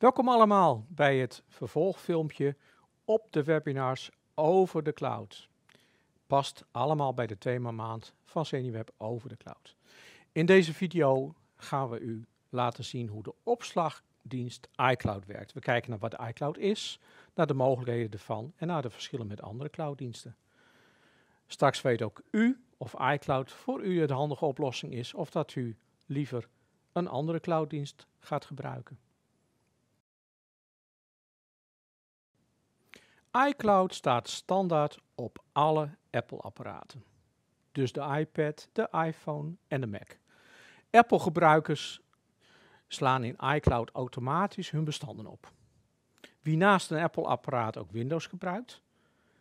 Welkom allemaal bij het vervolgfilmpje op de webinars over de cloud. Past allemaal bij de themamaand van Seniweb over de cloud. In deze video gaan we u laten zien hoe de opslagdienst iCloud werkt. We kijken naar wat iCloud is, naar de mogelijkheden ervan en naar de verschillen met andere clouddiensten. Straks weet ook u of iCloud voor u de handige oplossing is of dat u liever een andere clouddienst gaat gebruiken. iCloud staat standaard op alle Apple-apparaten. Dus de iPad, de iPhone en de Mac. Apple-gebruikers slaan in iCloud automatisch hun bestanden op. Wie naast een Apple-apparaat ook Windows gebruikt,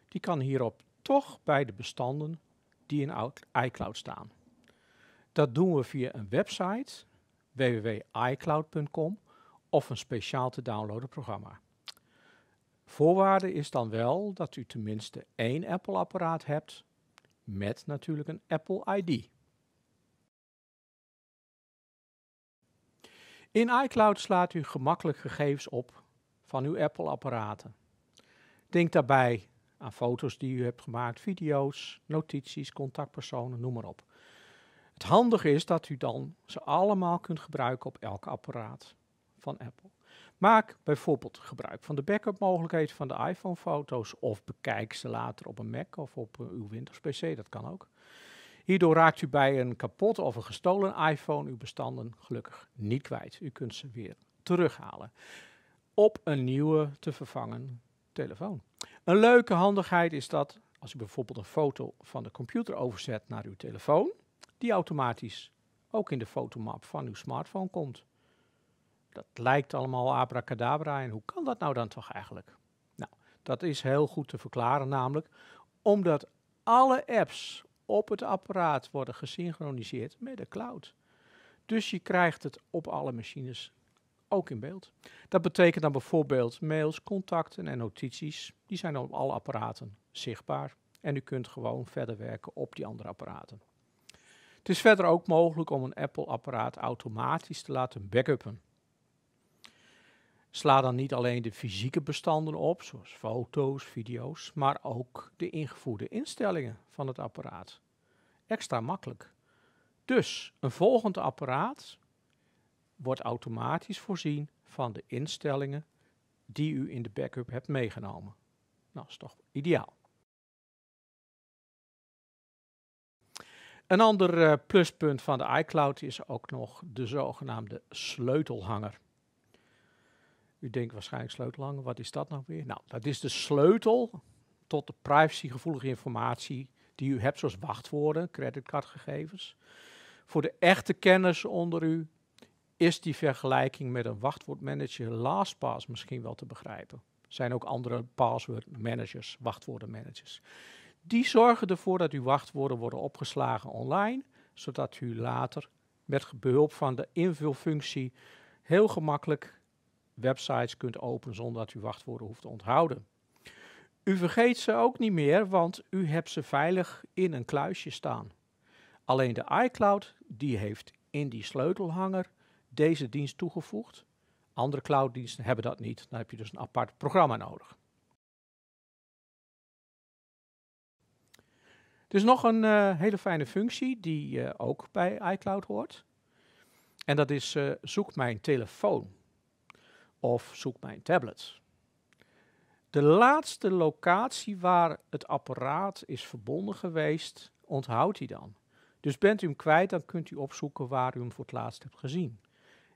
die kan hierop toch bij de bestanden die in iCloud staan. Dat doen we via een website www.icloud.com of een speciaal te downloaden programma. Voorwaarde is dan wel dat u tenminste één Apple-apparaat hebt met natuurlijk een Apple ID. In iCloud slaat u gemakkelijk gegevens op van uw Apple-apparaten. Denk daarbij aan foto's die u hebt gemaakt, video's, notities, contactpersonen, noem maar op. Het handige is dat u dan ze allemaal kunt gebruiken op elk apparaat van Apple. Maak bijvoorbeeld gebruik van de backup mogelijkheden van de iPhone foto's of bekijk ze later op een Mac of op eh, uw Windows PC, dat kan ook. Hierdoor raakt u bij een kapot of een gestolen iPhone uw bestanden gelukkig niet kwijt. U kunt ze weer terughalen op een nieuwe te vervangen telefoon. Een leuke handigheid is dat als u bijvoorbeeld een foto van de computer overzet naar uw telefoon, die automatisch ook in de fotomap van uw smartphone komt dat lijkt allemaal abracadabra en hoe kan dat nou dan toch eigenlijk? Nou, dat is heel goed te verklaren namelijk omdat alle apps op het apparaat worden gesynchroniseerd met de cloud. Dus je krijgt het op alle machines ook in beeld. Dat betekent dan bijvoorbeeld mails, contacten en notities. Die zijn op alle apparaten zichtbaar. En u kunt gewoon verder werken op die andere apparaten. Het is verder ook mogelijk om een Apple-apparaat automatisch te laten backuppen. Sla dan niet alleen de fysieke bestanden op, zoals foto's, video's, maar ook de ingevoerde instellingen van het apparaat. Extra makkelijk. Dus een volgend apparaat wordt automatisch voorzien van de instellingen die u in de backup hebt meegenomen. Nou, is toch ideaal. Een ander eh, pluspunt van de iCloud is ook nog de zogenaamde sleutelhanger. U denkt waarschijnlijk sleutelhanger, wat is dat nou weer? Nou, dat is de sleutel tot de privacygevoelige informatie die u hebt, zoals wachtwoorden, creditcardgegevens. Voor de echte kenners onder u is die vergelijking met een wachtwoordmanager LastPass misschien wel te begrijpen. Er zijn ook andere password passwordmanagers, wachtwoordenmanagers. Die zorgen ervoor dat uw wachtwoorden worden opgeslagen online, zodat u later met behulp van de invulfunctie heel gemakkelijk websites kunt openen zonder dat u wachtwoorden hoeft te onthouden. U vergeet ze ook niet meer, want u hebt ze veilig in een kluisje staan. Alleen de iCloud die heeft in die sleutelhanger deze dienst toegevoegd. Andere clouddiensten hebben dat niet. Dan heb je dus een apart programma nodig. Er is nog een eh, hele fijne functie die eh, ook bij iCloud hoort. En dat is eh, zoek mijn telefoon of zoek mijn tablet. De laatste locatie waar het apparaat is verbonden geweest, onthoudt hij dan. Dus bent u hem kwijt, dan kunt u opzoeken waar u hem voor het laatst hebt gezien.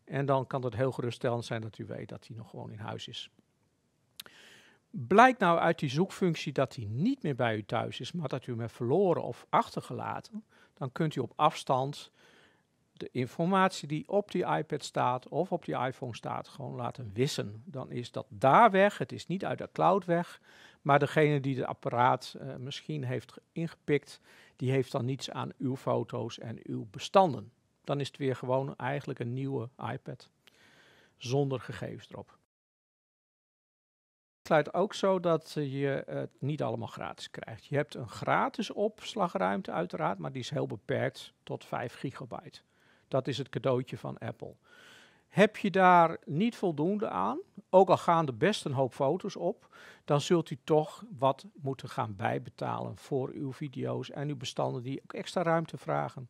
En dan kan het heel geruststellend zijn dat u weet dat hij nog gewoon in huis is. Blijkt nou uit die zoekfunctie dat hij niet meer bij u thuis is, maar dat u hem hebt verloren of achtergelaten, dan kunt u op afstand de informatie die op die iPad staat of op die iPhone staat, gewoon laten wissen. Dan is dat daar weg. Het is niet uit de cloud weg. Maar degene die het apparaat eh, misschien heeft ingepikt, die heeft dan niets aan uw foto's en uw bestanden. Dan is het weer gewoon eigenlijk een nieuwe iPad zonder gegevens erop. Het sluit ook zo dat eh, je het niet allemaal gratis krijgt. Je hebt een gratis opslagruimte uiteraard, maar die is heel beperkt tot 5 gigabyte. Dat is het cadeautje van Apple. Heb je daar niet voldoende aan, ook al gaan er best een hoop foto's op, dan zult u toch wat moeten gaan bijbetalen voor uw video's en uw bestanden die ook extra ruimte vragen.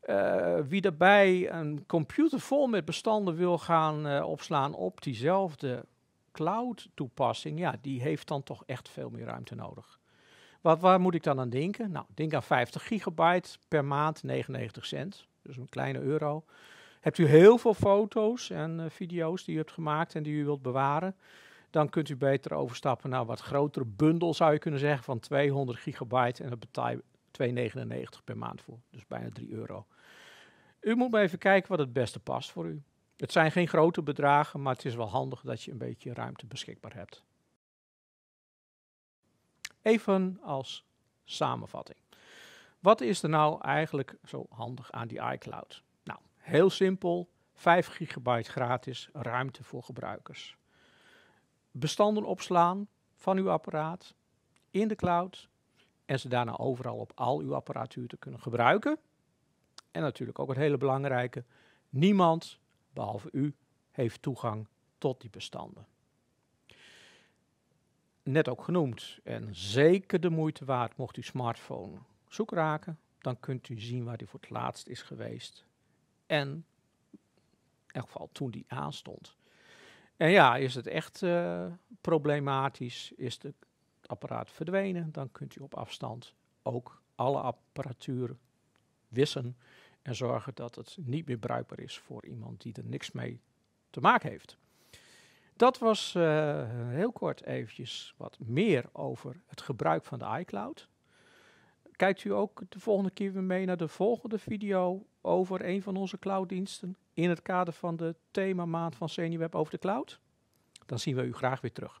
Eh, wie daarbij een computer vol met bestanden wil gaan eh, opslaan op diezelfde cloud-toepassing, ja, die heeft dan toch echt veel meer ruimte nodig. Wat, waar moet ik dan aan denken? Nou, denk aan 50 gigabyte per maand, 99 cent dus een kleine euro. Hebt u heel veel foto's en eh, video's die u hebt gemaakt en die u wilt bewaren, dan kunt u beter overstappen naar wat grotere bundel, zou je kunnen zeggen, van 200 gigabyte. En dat betaal je 2,99 per maand voor, dus bijna 3 euro. U moet maar even kijken wat het beste past voor u. Het zijn geen grote bedragen, maar het is wel handig dat je een beetje ruimte beschikbaar hebt. Even als samenvatting. Wat is er nou eigenlijk zo handig aan die iCloud? Nou, heel simpel. 5 gigabyte gratis ruimte voor gebruikers. Bestanden opslaan van uw apparaat in de cloud en ze daarna overal op al uw apparatuur te kunnen gebruiken. En natuurlijk ook het hele belangrijke, niemand behalve u heeft toegang tot die bestanden. Net ook genoemd en zeker de moeite waard mocht uw smartphone zoek raken, dan kunt u zien waar die voor het laatst is geweest. En in elk geval toen die aanstond. En ja, is het echt eh, problematisch, is de, het apparaat verdwenen, dan kunt u op afstand ook alle apparatuur wissen en zorgen dat het niet meer bruikbaar is voor iemand die er niks mee te maken heeft. Dat was eh, heel kort eventjes wat meer over het gebruik van de iCloud. Kijkt u ook de volgende keer weer mee naar de volgende video over een van onze clouddiensten in het kader van de themamaand van SeniorWeb over de cloud? Dan zien we u graag weer terug.